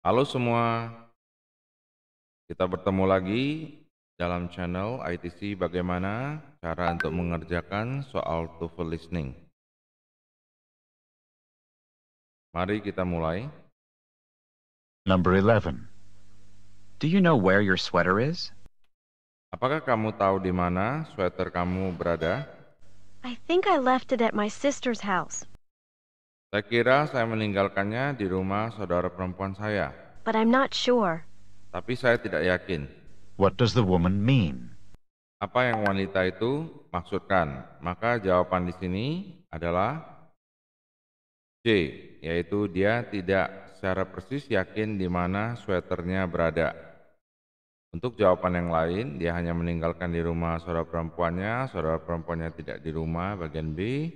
Halo semua, kita bertemu lagi dalam channel ITC bagaimana cara untuk mengerjakan soal TOEFL listening. Mari kita mulai. Number 11. Do you know where your sweater is? Apakah kamu tahu di mana sweater kamu berada? I think I left it at my sister's house. Saya kira saya meninggalkannya di rumah saudara perempuan saya. But I'm not sure. Tapi saya tidak yakin. What does the woman mean? Apa yang wanita itu maksudkan? Maka jawaban di sini adalah C, yaitu dia tidak secara persis yakin di mana sweaternya berada. Untuk jawaban yang lain, dia hanya meninggalkan di rumah saudara perempuannya, saudara perempuannya tidak di rumah, bagian B,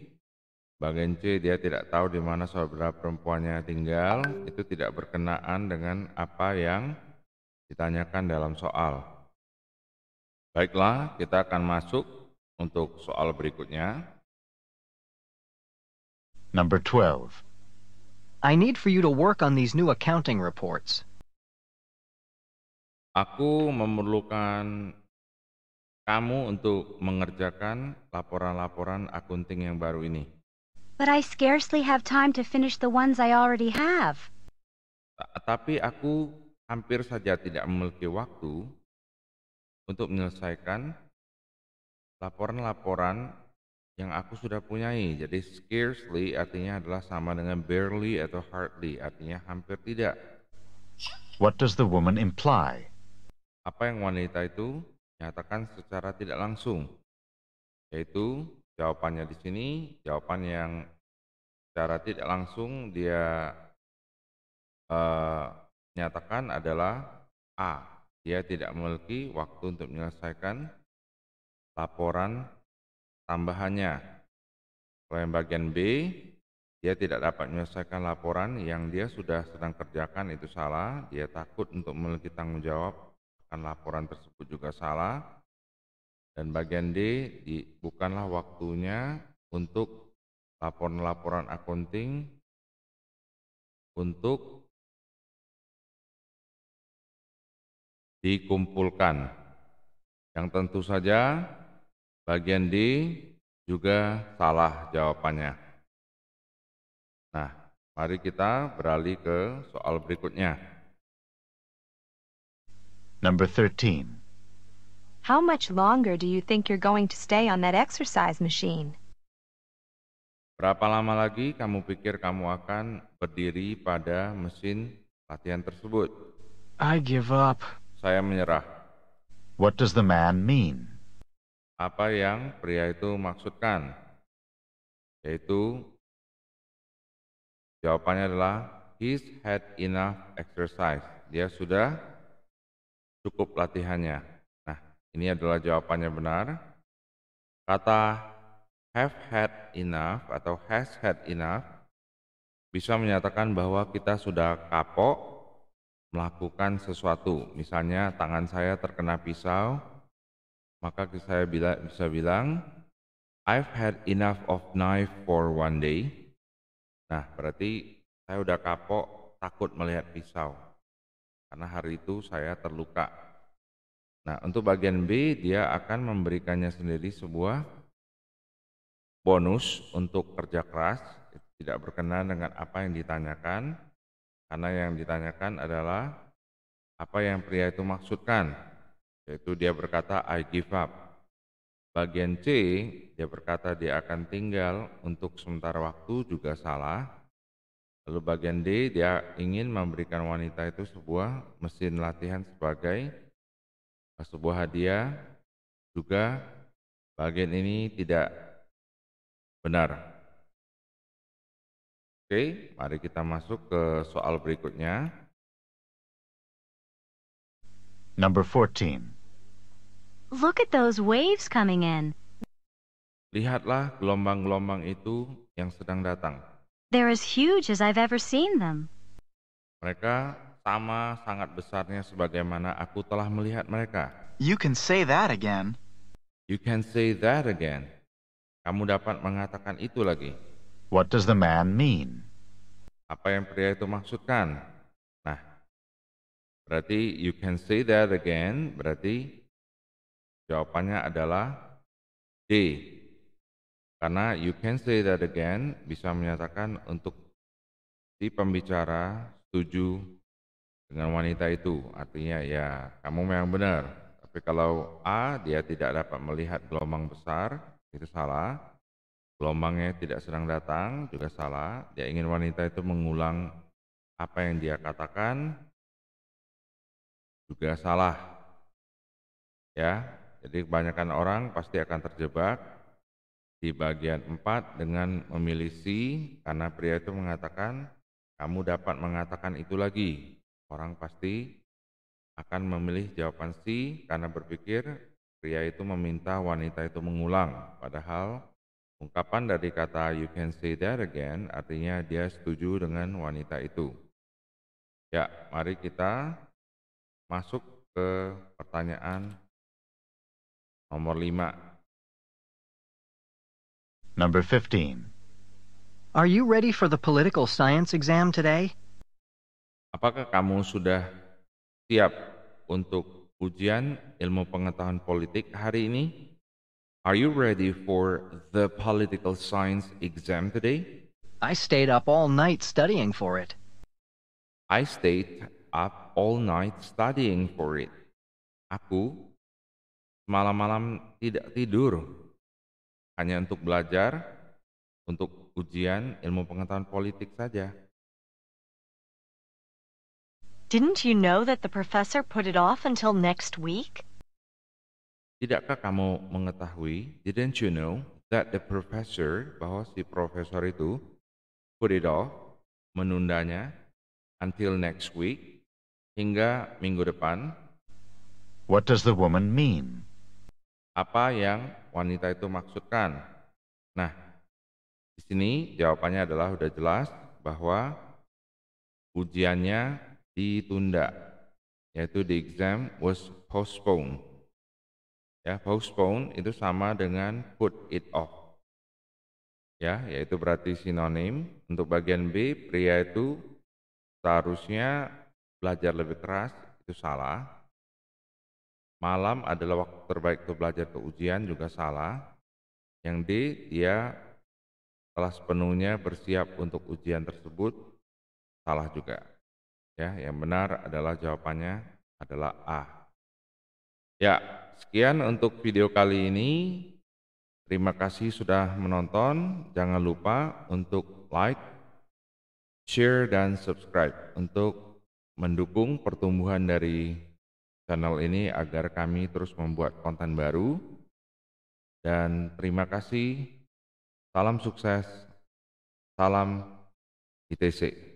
Bagian C dia tidak tahu di mana saudara perempuannya tinggal, itu tidak berkenaan dengan apa yang ditanyakan dalam soal. Baiklah, kita akan masuk untuk soal berikutnya. Number 12. I need for you to work on these new accounting reports. Aku memerlukan kamu untuk mengerjakan laporan-laporan akunting yang baru ini. But I scarcely have time to finish the ones I already have. Tapi aku hampir saja tidak memiliki waktu untuk menyelesaikan laporan-laporan yang aku sudah punyai. Jadi scarcely artinya adalah sama dengan barely atau hardly, artinya hampir tidak. What does the woman imply? Apa yang wanita itu nyatakan secara tidak langsung, yaitu jawabannya di sini, jawaban yang secara tidak langsung dia uh, nyatakan adalah A. Dia tidak memiliki waktu untuk menyelesaikan laporan tambahannya. Kalau yang bagian B, dia tidak dapat menyelesaikan laporan yang dia sudah sedang kerjakan itu salah, dia takut untuk memiliki tanggung jawab akan laporan tersebut juga salah, dan bagian D, di, bukanlah waktunya untuk laporan-laporan accounting untuk dikumpulkan. Yang tentu saja bagian D juga salah jawabannya. Nah, mari kita beralih ke soal berikutnya. Number 13. How much longer do you think you're going to stay on that exercise machine? Berapa lama lagi kamu pikir kamu akan berdiri pada mesin latihan tersebut? I give up. Saya menyerah. What does the man mean? Apa yang pria itu maksudkan? Yaitu jawabannya adalah he's had enough exercise. Dia sudah cukup latihannya. Ini adalah jawabannya benar. Kata have had enough atau has had enough bisa menyatakan bahwa kita sudah kapok melakukan sesuatu. Misalnya tangan saya terkena pisau, maka saya bila, bisa bilang, I've had enough of knife for one day. Nah, berarti saya udah kapok takut melihat pisau. Karena hari itu saya terluka Nah, untuk bagian B dia akan memberikannya sendiri sebuah bonus untuk kerja keras tidak berkenan dengan apa yang ditanyakan karena yang ditanyakan adalah apa yang pria itu maksudkan yaitu dia berkata I give up. Bagian C dia berkata dia akan tinggal untuk sementara waktu juga salah. Lalu bagian D dia ingin memberikan wanita itu sebuah mesin latihan sebagai sebuah hadiah juga bagian ini tidak benar. Oke, mari kita masuk ke soal berikutnya. Number 14. Look at those waves coming in. Lihatlah gelombang-gelombang itu yang sedang datang. They're as huge as I've ever seen them. Mereka sama sangat besarnya sebagaimana aku telah melihat mereka. You can say that again. You can say that again. Kamu dapat mengatakan itu lagi. What does the man mean? Apa yang pria itu maksudkan? Nah, berarti you can say that again, berarti jawabannya adalah D. Karena you can say that again bisa menyatakan untuk si pembicara setuju dengan wanita itu. Artinya ya kamu memang benar. Tapi kalau A dia tidak dapat melihat gelombang besar, itu salah. Gelombangnya tidak sedang datang, juga salah. Dia ingin wanita itu mengulang apa yang dia katakan, juga salah. Ya, jadi kebanyakan orang pasti akan terjebak di bagian 4 dengan memilih C karena pria itu mengatakan kamu dapat mengatakan itu lagi Orang pasti akan memilih jawaban C karena berpikir pria itu meminta wanita itu mengulang. Padahal ungkapan dari kata you can say that again artinya dia setuju dengan wanita itu. Ya, mari kita masuk ke pertanyaan nomor 5. Number 15. Are you ready for the political science exam today? Apakah kamu sudah siap untuk ujian ilmu pengetahuan politik hari ini? Are you ready for the political science exam today? I stayed up all night studying for it. I stayed up all night studying for it. Aku malam-malam tidak tidur hanya untuk belajar untuk ujian ilmu pengetahuan politik saja. Didn't you know that the professor put it off until next week? Tidakkah kamu mengetahui, didn't you know, that the professor, bahwa si profesor itu, put it off, menundanya, until next week, hingga minggu depan? What does the woman mean? Apa yang wanita itu maksudkan? Nah, di sini jawabannya adalah sudah jelas bahwa ujiannya ditunda yaitu the exam was postponed ya postpone itu sama dengan put it off ya yaitu berarti sinonim untuk bagian B pria itu seharusnya belajar lebih keras itu salah malam adalah waktu terbaik untuk belajar ke ujian juga salah yang D dia telah sepenuhnya bersiap untuk ujian tersebut salah juga Ya, yang benar adalah jawabannya adalah A. Ya, sekian untuk video kali ini. Terima kasih sudah menonton. Jangan lupa untuk like, share, dan subscribe untuk mendukung pertumbuhan dari channel ini agar kami terus membuat konten baru. Dan terima kasih. Salam sukses. Salam ITC.